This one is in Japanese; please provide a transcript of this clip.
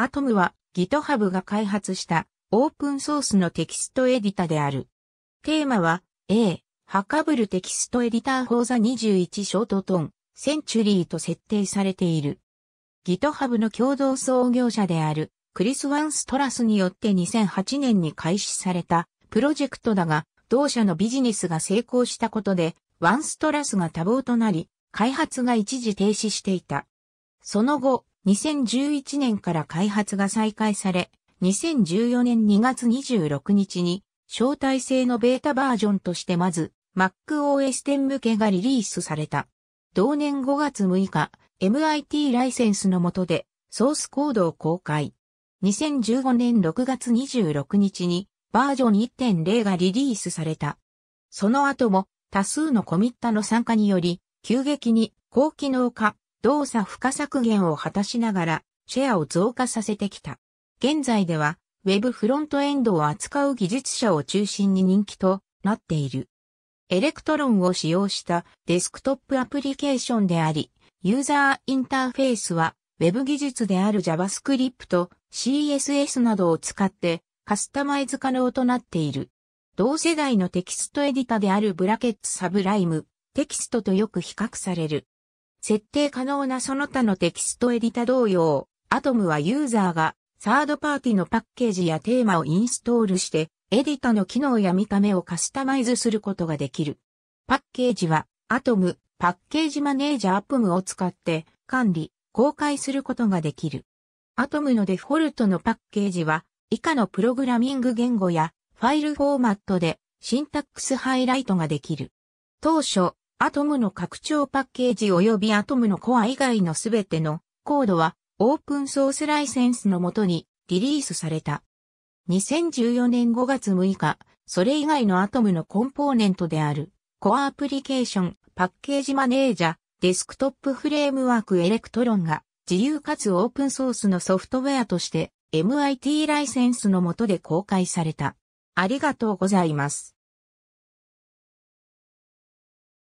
アトムは GitHub が開発したオープンソースのテキストエディタである。テーマは A、ハカブルテキストエディター講座21ショートトン、センチュリーと設定されている。GitHub の共同創業者であるクリス・ワンストラスによって2008年に開始されたプロジェクトだが、同社のビジネスが成功したことで、ワンストラスが多忙となり、開発が一時停止していた。その後、2011年から開発が再開され、2014年2月26日に、招待制のベータバージョンとしてまず、MacOS 10向けがリリースされた。同年5月6日、MIT ライセンスの下で、ソースコードを公開。2015年6月26日に、バージョン1.0がリリースされた。その後も、多数のコミッタの参加により、急激に高機能化、動作負荷削減を果たしながら、シェアを増加させてきた。現在では、ウェブフロントエンドを扱う技術者を中心に人気となっている。エレクトロンを使用したデスクトップアプリケーションであり、ユーザーインターフェースは Web 技術である JavaScript、CSS などを使ってカスタマイズ可能となっている。同世代のテキストエディタであるブラケットサブライム、テキストとよく比較される。設定可能なその他のテキストエディタ同様、アトムはユーザーがサードパーティのパッケージやテーマをインストールして、エディタの機能や見た目をカスタマイズすることができる。パッケージは、アトム、パッケージマネージャーアプムを使って管理、公開することができる。アトムのデフォルトのパッケージは、以下のプログラミング言語やファイルフォーマットでシンタックスハイライトができる。当初、アトムの拡張パッケージ及びアトムのコア以外のすべてのコードはオープンソースライセンスのもとにリリースされた。2014年5月6日、それ以外のアトムのコンポーネントである、コアアプリケーション、パッケージマネージャー、デスクトップフレームワークエレクトロンが、自由かつオープンソースのソフトウェアとして、MIT ライセンスのもとで公開された。ありがとうございます。